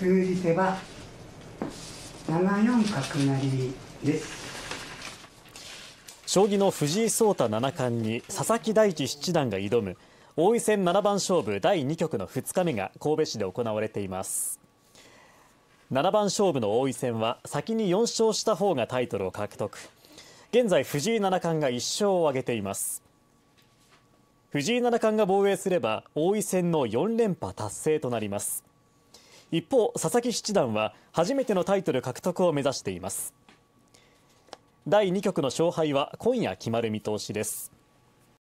通じては7四角成です将棋の藤井聡太七冠に佐々木大地七段が挑む王位戦七番勝負第二局の2日目が神戸市で行われています七番勝負の王位戦は先に4勝した方がタイトルを獲得現在藤井七冠が1勝を挙げています藤井七冠が防衛すれば王位戦の4連覇達成となります一方、佐々木七段は初めてのタイトル獲得を目指しています。第2局の勝敗は今夜決まる見通しです。